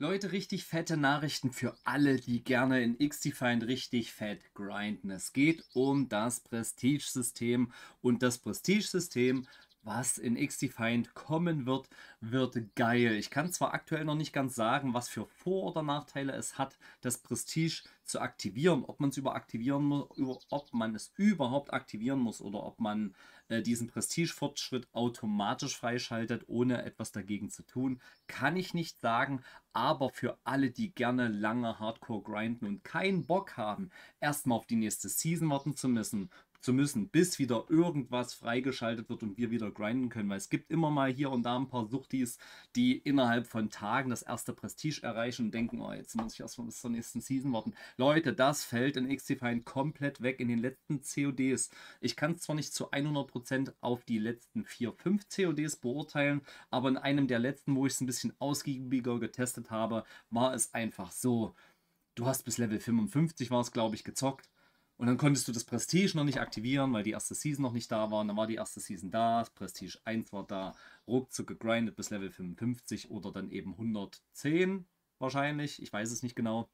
Leute, richtig fette Nachrichten für alle, die gerne in XDefiant richtig fett grinden. Es geht um das Prestige-System und das Prestige-System was in X-Defiant kommen wird, wird geil. Ich kann zwar aktuell noch nicht ganz sagen, was für Vor- oder Nachteile es hat, das Prestige zu aktivieren, ob man es über muss, ob man es überhaupt aktivieren muss oder ob man äh, diesen Prestige-Fortschritt automatisch freischaltet, ohne etwas dagegen zu tun, kann ich nicht sagen. Aber für alle, die gerne lange Hardcore grinden und keinen Bock haben, erstmal auf die nächste Season warten zu müssen zu müssen, bis wieder irgendwas freigeschaltet wird und wir wieder grinden können. Weil es gibt immer mal hier und da ein paar Suchtis, die innerhalb von Tagen das erste Prestige erreichen und denken, oh, jetzt muss ich erstmal bis zur nächsten Season warten. Leute, das fällt in XDefiant komplett weg in den letzten CODs. Ich kann es zwar nicht zu 100% auf die letzten 4, 5 CODs beurteilen, aber in einem der letzten, wo ich es ein bisschen ausgiebiger getestet habe, war es einfach so. Du hast bis Level 55 war es, glaube ich, gezockt und dann konntest du das Prestige noch nicht aktivieren, weil die erste Season noch nicht da war. Und dann war die erste Season da, das Prestige 1 war da, ruckzuck gegrindet bis Level 55 oder dann eben 110 wahrscheinlich. Ich weiß es nicht genau.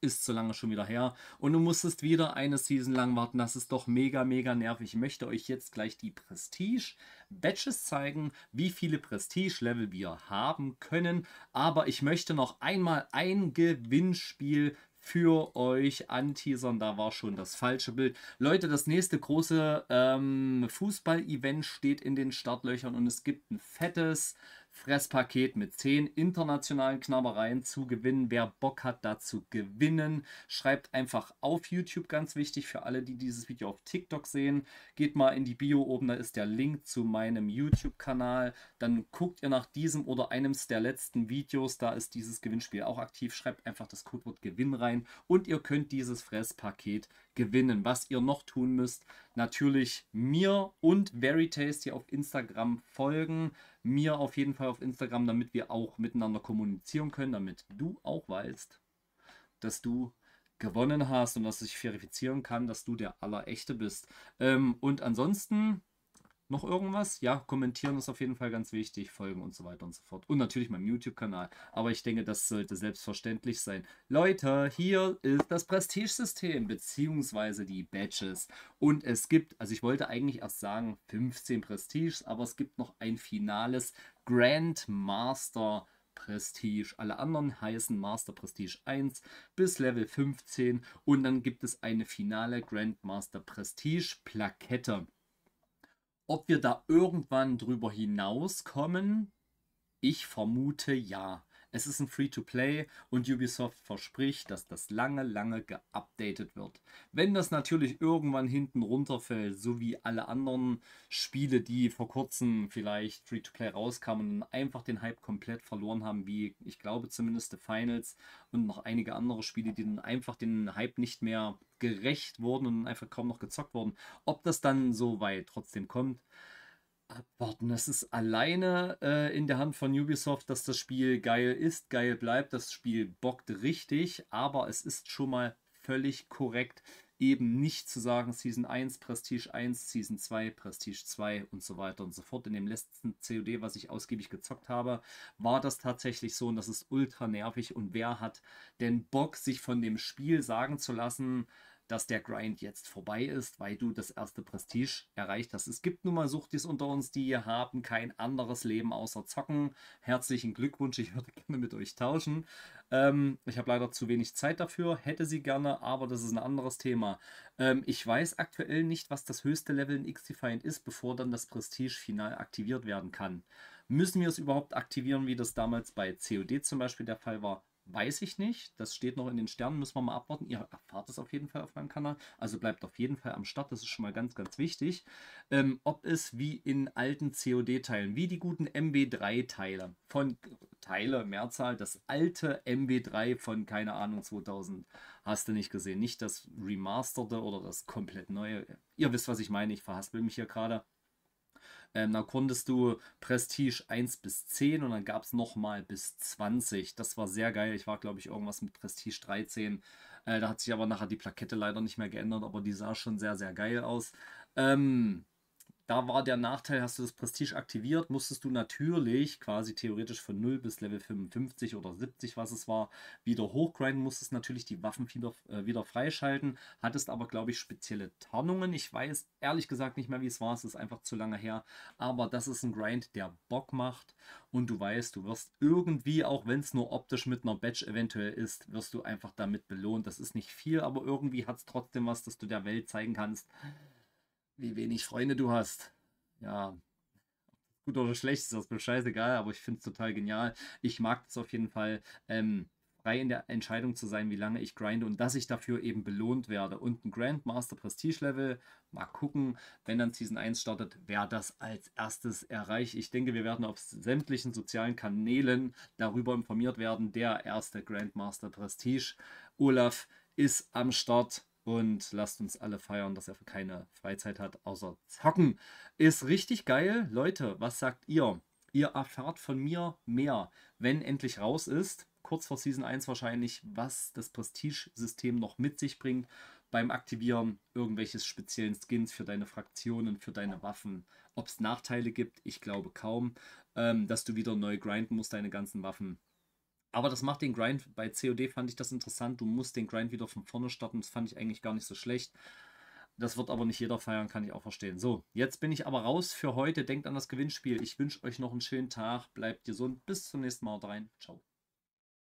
Ist so lange schon wieder her. Und du musstest wieder eine Season lang warten. Das ist doch mega, mega nervig. Ich möchte euch jetzt gleich die Prestige-Batches zeigen, wie viele Prestige-Level wir haben können. Aber ich möchte noch einmal ein Gewinnspiel für euch anteasern. Da war schon das falsche Bild. Leute, das nächste große ähm, Fußball-Event steht in den Startlöchern und es gibt ein fettes Fresspaket mit 10 internationalen Knabbereien zu gewinnen. Wer Bock hat, dazu gewinnen, schreibt einfach auf YouTube, ganz wichtig für alle, die dieses Video auf TikTok sehen. Geht mal in die Bio oben, da ist der Link zu meinem YouTube-Kanal. Dann guckt ihr nach diesem oder einem der letzten Videos, da ist dieses Gewinnspiel auch aktiv. Schreibt einfach das Codewort Gewinn rein und ihr könnt dieses Fresspaket gewinnen. Was ihr noch tun müsst, natürlich mir und Very Tasty auf Instagram folgen mir auf jeden Fall auf Instagram, damit wir auch miteinander kommunizieren können, damit du auch weißt, dass du gewonnen hast und dass ich verifizieren kann, dass du der Allerechte bist. Ähm, und ansonsten noch irgendwas? Ja, kommentieren ist auf jeden Fall ganz wichtig, folgen und so weiter und so fort. Und natürlich meinem YouTube-Kanal. Aber ich denke, das sollte selbstverständlich sein. Leute, hier ist das Prestigesystem, beziehungsweise die Badges. Und es gibt, also ich wollte eigentlich erst sagen 15 Prestiges, aber es gibt noch ein finales Grandmaster Prestige. Alle anderen heißen Master Prestige 1 bis Level 15. Und dann gibt es eine finale Grandmaster Prestige Plakette. Ob wir da irgendwann drüber hinauskommen? Ich vermute ja. Es ist ein Free-to-Play und Ubisoft verspricht, dass das lange, lange geupdatet wird. Wenn das natürlich irgendwann hinten runterfällt, so wie alle anderen Spiele, die vor kurzem vielleicht Free-to-Play rauskamen und einfach den Hype komplett verloren haben, wie ich glaube zumindest The Finals und noch einige andere Spiele, die dann einfach den Hype nicht mehr gerecht wurden und einfach kaum noch gezockt wurden. Ob das dann so weit trotzdem kommt, abwarten. Das ist alleine äh, in der Hand von Ubisoft, dass das Spiel geil ist, geil bleibt. Das Spiel bockt richtig, aber es ist schon mal völlig korrekt, eben nicht zu sagen Season 1, Prestige 1, Season 2, Prestige 2 und so weiter und so fort. In dem letzten COD, was ich ausgiebig gezockt habe, war das tatsächlich so und das ist ultra nervig. Und wer hat denn Bock, sich von dem Spiel sagen zu lassen, dass der Grind jetzt vorbei ist, weil du das erste Prestige erreicht hast. Es gibt nun mal Suchtis unter uns, die haben kein anderes Leben außer Zocken. Herzlichen Glückwunsch, ich würde gerne mit euch tauschen. Ähm, ich habe leider zu wenig Zeit dafür, hätte sie gerne, aber das ist ein anderes Thema. Ähm, ich weiß aktuell nicht, was das höchste Level in X-Defiant ist, bevor dann das Prestige final aktiviert werden kann. Müssen wir es überhaupt aktivieren, wie das damals bei COD zum Beispiel der Fall war? weiß ich nicht. Das steht noch in den Sternen, müssen wir mal abwarten. Ihr erfahrt es auf jeden Fall auf meinem Kanal. Also bleibt auf jeden Fall am Start, das ist schon mal ganz, ganz wichtig. Ähm, ob es wie in alten COD-Teilen, wie die guten MB3-Teile von Teile, Mehrzahl, das alte MB3 von, keine Ahnung, 2000, hast du nicht gesehen. Nicht das Remasterte oder das komplett neue. Ihr wisst, was ich meine, ich verhaspel mich hier gerade. Ähm, dann konntest du Prestige 1 bis 10 und dann gab es nochmal bis 20. Das war sehr geil. Ich war, glaube ich, irgendwas mit Prestige 13. Äh, da hat sich aber nachher die Plakette leider nicht mehr geändert, aber die sah schon sehr, sehr geil aus. Ähm, da war der Nachteil, hast du das Prestige aktiviert, musstest du natürlich quasi theoretisch von 0 bis Level 55 oder 70, was es war, wieder hochgrinden, musstest natürlich die Waffen wieder, äh, wieder freischalten, hattest aber, glaube ich, spezielle Tarnungen. Ich weiß ehrlich gesagt nicht mehr, wie es war, es ist einfach zu lange her, aber das ist ein Grind, der Bock macht und du weißt, du wirst irgendwie, auch wenn es nur optisch mit einer Badge eventuell ist, wirst du einfach damit belohnt. Das ist nicht viel, aber irgendwie hat es trotzdem was, dass du der Welt zeigen kannst wie wenig Freunde du hast. Ja, gut oder schlecht ist das mir scheißegal, aber ich finde es total genial. Ich mag es auf jeden Fall, ähm, frei in der Entscheidung zu sein, wie lange ich grinde und dass ich dafür eben belohnt werde. Und ein Grandmaster Prestige Level, mal gucken, wenn dann Season 1 startet, wer das als erstes erreicht. Ich denke, wir werden auf sämtlichen sozialen Kanälen darüber informiert werden. Der erste Grandmaster Prestige, Olaf, ist am Start. Und lasst uns alle feiern, dass er für keine Freizeit hat, außer zocken. Ist richtig geil. Leute, was sagt ihr? Ihr erfahrt von mir mehr, wenn endlich raus ist. Kurz vor Season 1 wahrscheinlich, was das Prestige-System noch mit sich bringt beim Aktivieren irgendwelches speziellen Skins für deine Fraktionen, für deine Waffen. Ob es Nachteile gibt, ich glaube kaum, ähm, dass du wieder neu grinden musst, deine ganzen Waffen. Aber das macht den Grind, bei COD fand ich das interessant, du musst den Grind wieder von vorne starten, das fand ich eigentlich gar nicht so schlecht. Das wird aber nicht jeder feiern, kann ich auch verstehen. So, jetzt bin ich aber raus für heute. Denkt an das Gewinnspiel. Ich wünsche euch noch einen schönen Tag. Bleibt gesund. Bis zum nächsten Mal. Haut rein. Ciao.